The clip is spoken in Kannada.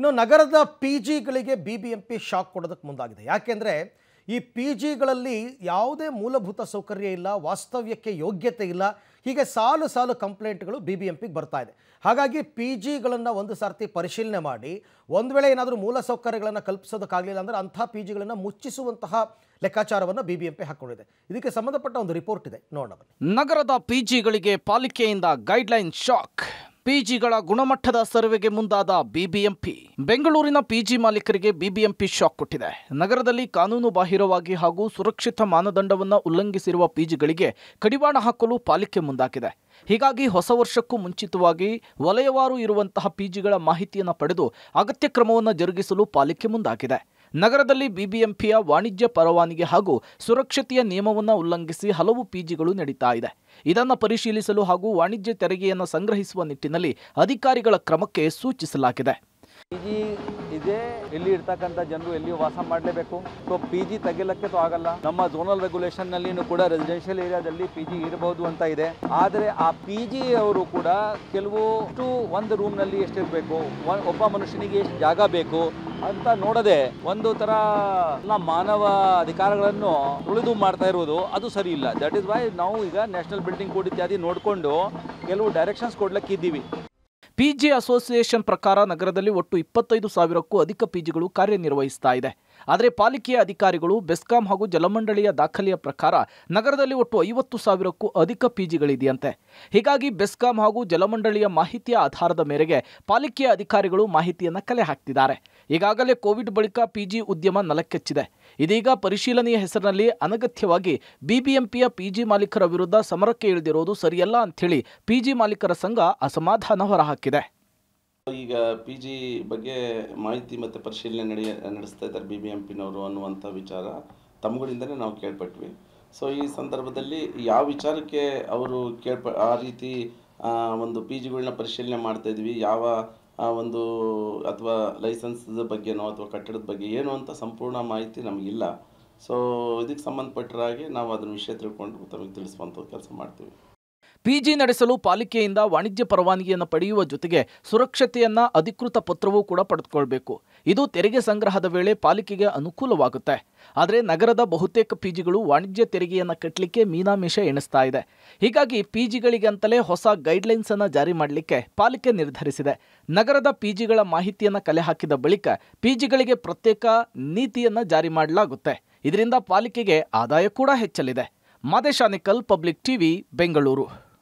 ಇನ್ನು ನಗರದ ಪಿ ಜಿಗಳಿಗೆ B B M P shock ಕೊಡೋದಕ್ಕೆ ಮುಂದಾಗಿದೆ ಯಾಕೆಂದರೆ ಈ ಪಿ ಜಿಗಳಲ್ಲಿ ಯಾವುದೇ ಮೂಲಭೂತ ಸೌಕರ್ಯ ಇಲ್ಲ ವಾಸ್ತವ್ಯಕ್ಕೆ ಯೋಗ್ಯತೆ ಇಲ್ಲ ಹೀಗೆ ಸಾಲು ಸಾಲು ಕಂಪ್ಲೇಂಟ್ಗಳು ಬಿ ಬಿ ಎಂ ಪಿಗೆ ಬರ್ತಾ ಇದೆ ಹಾಗಾಗಿ ಪಿ ಜಿಗಳನ್ನು ಒಂದು ಸಾರ್ತಿ ಪರಿಶೀಲನೆ ಮಾಡಿ ಒಂದು ವೇಳೆ ಏನಾದರೂ ಮೂಲ ಸೌಕರ್ಯಗಳನ್ನು ಕಲ್ಪಿಸೋದಕ್ಕಾಗಲಿಲ್ಲ ಅಂದರೆ ಅಂಥ ಪಿ ಜಿಗಳನ್ನು ಮುಚ್ಚಿಸುವಂತಹ ಲೆಕ್ಕಾಚಾರವನ್ನು ಬಿ ಬಿ ಎಂ ಪಿ ಹಾಕ್ಕೊಂಡಿದೆ ಇದಕ್ಕೆ ಸಂಬಂಧಪಟ್ಟ ಒಂದು ರಿಪೋರ್ಟ್ ಇದೆ ನೋಡೋಣ ನಗರದ ಪಿ ಜಿಗಳಿಗೆ ಪಾಲಿಕೆಯಿಂದ ಗೈಡ್ಲೈನ್ ಶಾಕ್ ಪಿಜಿಗಳ ಗುಣಮಟ್ಟದ ಸರ್ವೆಗೆ ಮುಂದಾದ ಬಿಬಿಎಂಪಿ ಬೆಂಗಳೂರಿನ ಪಿಜಿ ಮಾಲೀಕರಿಗೆ ಬಿಬಿಎಂಪಿ ಶಾಕ್ ಕೊಟ್ಟಿದೆ ನಗರದಲ್ಲಿ ಕಾನೂನು ಬಾಹಿರವಾಗಿ ಹಾಗೂ ಸುರಕ್ಷಿತ ಮಾನದಂಡವನ್ನು ಉಲ್ಲಂಘಿಸಿರುವ ಪಿಜಿಗಳಿಗೆ ಕಡಿವಾಣ ಹಾಕಲು ಪಾಲಿಕೆ ಮುಂದಾಗಿದೆ ಹೀಗಾಗಿ ಹೊಸ ವರ್ಷಕ್ಕೂ ಮುಂಚಿತವಾಗಿ ವಲಯವಾರು ಇರುವಂತಹ ಪಿಜಿಗಳ ಮಾಹಿತಿಯನ್ನು ಪಡೆದು ಅಗತ್ಯ ಕ್ರಮವನ್ನು ಜರುಗಿಸಲು ಪಾಲಿಕೆ ಮುಂದಾಗಿದೆ ನಗರದಲ್ಲಿ ಬಿಬಿಎಂಪಿಯ ವಾಣಿಜ್ಯ ಪರವಾನಿಗೆ ಹಾಗೂ ಸುರಕ್ಷತೆಯ ನಿಯಮವನ್ನು ಉಲ್ಲಂಘಿಸಿ ಹಲವು ಪಿಜಿಗಳು ನಡೀತಾ ಇದೆ ಇದನ್ನು ಪರಿಶೀಲಿಸಲು ಹಾಗೂ ವಾಣಿಜ್ಯ ತೆರಿಗೆಯನ್ನು ಸಂಗ್ರಹಿಸುವ ನಿಟ್ಟಿನಲ್ಲಿ ಅಧಿಕಾರಿಗಳ ಕ್ರಮಕ್ಕೆ ಸೂಚಿಸಲಾಗಿದೆ ಪಿ ಜಿ ಇದೆ ಇಲ್ಲಿ ಇರ್ತಕ್ಕಂತ ಜನರು ಎಲ್ಲಿ ವಾಸ ಮಾಡಲೇಬೇಕು ಸೊ ಪಿ ಜಿ ತೆಗಿಲಕ್ಕೆ ಆಗಲ್ಲ ನಮ್ಮ ಝೋನಲ್ ನಲ್ಲಿ ಕೂಡ ರೆಸಿಡೆನ್ಷಿಯಲ್ ಏರಿಯಾದಲ್ಲಿ ಪಿ ಜಿ ಇರಬಹುದು ಅಂತ ಇದೆ ಆದರೆ ಆ ಪಿ ಜಿ ಅವರು ಕೂಡ ಕೆಲವು ಒಂದು ರೂಮ್ ನಲ್ಲಿ ಎಷ್ಟಿರಬೇಕು ಒಬ್ಬ ಮನುಷ್ಯನಿಗೆ ಎಷ್ಟು ಜಾಗ ಬೇಕು ಅಂತ ನೋಡದೆ ಒಂದು ತರ ಮಾನವ ಅಧಿಕಾರಗಳನ್ನು ಉಳಿದು ಮಾಡ್ತಾ ಇರುವುದು ಅದು ಸರಿ ಇಲ್ಲ ದಟ್ ಇಸ್ ವೈ ನಾವು ಈಗ ನ್ಯಾಷನಲ್ ಬಿಲ್ಡಿಂಗ್ ಕೋಡ್ ಇತ್ಯಾದಿ ನೋಡಿಕೊಂಡು ಕೆಲವು ಡೈರೆಕ್ಷನ್ಸ್ ಕೊಡ್ಲಿಕ್ಕಿದ್ದೀವಿ ಪಿಜಿ ಅಸೋಸಿಯೇಷನ್ ಪ್ರಕಾರ ನಗರದಲ್ಲಿ ಒಟ್ಟು ಇಪ್ಪತ್ತೈದು ಸಾವಿರಕ್ಕೂ ಅಧಿಕ ಪಿಜಿಗಳು ಕಾರ್ಯನಿರ್ವಹಿಸ್ತಾ ಇದೆ ಆದರೆ ಪಾಲಿಕೆಯ ಅಧಿಕಾರಿಗಳು ಬೆಸ್ಕಾಂ ಹಾಗೂ ಜಲಮಂಡಳಿಯ ದಾಖಲೆಯ ಪ್ರಕಾರ ನಗರದಲ್ಲಿ ಒಟ್ಟು ಐವತ್ತು ಸಾವಿರಕ್ಕೂ ಅಧಿಕ ಪಿಜಿಗಳಿದೆಯಂತೆ ಹೀಗಾಗಿ ಬೆಸ್ಕಾಂ ಹಾಗೂ ಜಲಮಂಡಳಿಯ ಮಾಹಿತಿಯ ಆಧಾರದ ಮೇರೆಗೆ ಪಾಲಿಕೆಯ ಅಧಿಕಾರಿಗಳು ಮಾಹಿತಿಯನ್ನು ಕಲೆ ಹಾಕ್ತಿದ್ದಾರೆ ಈಗಾಗಲೇ ಕೋವಿಡ್ ಬಳಿಕ ಪಿಜಿ ಉದ್ಯಮ ನಲಕ್ಕೆಚ್ಚಿದೆ ಇದೀಗ ಪರಿಶೀಲನೆಯ ಹೆಸರಿನಲ್ಲಿ ಅನಗತ್ಯವಾಗಿ ಬಿಬಿಎಂಪಿಯ ಪಿಜಿ ಮಾಲೀಕರ ವಿರುದ್ಧ ಸಮರಕ್ಕೆ ಇಳಿದಿರುವುದು ಸರಿಯಲ್ಲ ಅಂಥೇಳಿ ಪಿಜಿ ಮಾಲೀಕರ ಸಂಘ ಅಸಮಾಧಾನ ಹೊರಹಾಕಿದೆ ಈಗ ಪಿ ಜಿ ಬಗ್ಗೆ ಮಾಹಿತಿ ಮತ್ತು ಪರಿಶೀಲನೆ ನಡೆಯ ನಡೆಸ್ತಾ ಇದ್ದಾರೆ ಬಿ ಬಿ ಎಂ ಪಿನವರು ಅನ್ನುವಂಥ ವಿಚಾರ ತಮ್ಮಗಳಿಂದಲೇ ನಾವು ಕೇಳ್ಪಟ್ವಿ ಸೊ ಈ ಸಂದರ್ಭದಲ್ಲಿ ಯಾವ ವಿಚಾರಕ್ಕೆ ಅವರು ಕೇಳ್ಪ ಆ ರೀತಿ ಒಂದು ಪಿ ಜಿಗಳನ್ನ ಪರಿಶೀಲನೆ ಮಾಡ್ತಾಯಿದ್ವಿ ಯಾವ ಒಂದು ಅಥವಾ ಲೈಸೆನ್ಸ್ದ ಬಗ್ಗೆನೋ ಅಥವಾ ಕಟ್ಟಡದ ಬಗ್ಗೆ ಏನು ಅಂತ ಸಂಪೂರ್ಣ ಮಾಹಿತಿ ನಮಗಿಲ್ಲ ಸೊ ಇದಕ್ಕೆ ಸಂಬಂಧಪಟ್ಟರಾಗಿ ಹಾಗೆ ನಾವು ಅದನ್ನು ವಿಷಯ ತಿಳ್ಕೊಂಡು ತಮಗೆ ತಿಳಿಸುವಂಥ ಕೆಲಸ ಮಾಡ್ತೀವಿ ಪಿಜಿ ನಡೆಸಲು ಪಾಲಿಕೆಯಿಂದ ವಾಣಿಜ್ಯ ಪರವಾನಗಿಯನ್ನು ಪಡೆಯುವ ಜೊತೆಗೆ ಸುರಕ್ಷತೆಯನ್ನ ಅಧಿಕೃತ ಪತ್ರವೂ ಕೂಡ ಪಡೆದುಕೊಳ್ಬೇಕು ಇದು ತೆರಿಗೆ ಸಂಗ್ರಹದ ವೇಳೆ ಪಾಲಿಕೆಗೆ ಅನುಕೂಲವಾಗುತ್ತೆ ಆದರೆ ನಗರದ ಬಹುತೇಕ ಪಿಜಿಗಳು ವಾಣಿಜ್ಯ ತೆರಿಗೆಯನ್ನು ಕಟ್ಟಲಿಕ್ಕೆ ಮೀನಾಮಿಷ ಎಣಿಸ್ತಾ ಇದೆ ಹೀಗಾಗಿ ಅಂತಲೇ ಹೊಸ ಗೈಡ್ಲೈನ್ಸ್ ಅನ್ನು ಜಾರಿ ಮಾಡಲಿಕ್ಕೆ ಪಾಲಿಕೆ ನಿರ್ಧರಿಸಿದೆ ನಗರದ ಪಿಜಿಗಳ ಮಾಹಿತಿಯನ್ನು ಕಲೆ ಹಾಕಿದ ಬಳಿಕ ಪಿಜಿಗಳಿಗೆ ಪ್ರತ್ಯೇಕ ನೀತಿಯನ್ನು ಜಾರಿ ಮಾಡಲಾಗುತ್ತೆ ಇದರಿಂದ ಪಾಲಿಕೆಗೆ ಆದಾಯ ಕೂಡ ಹೆಚ್ಚಲಿದೆ ಮಾದೇಶಾನಿಕಲ್ ಪಬ್ಲಿಕ್ ಟಿವಿ ಬೆಂಗಳೂರು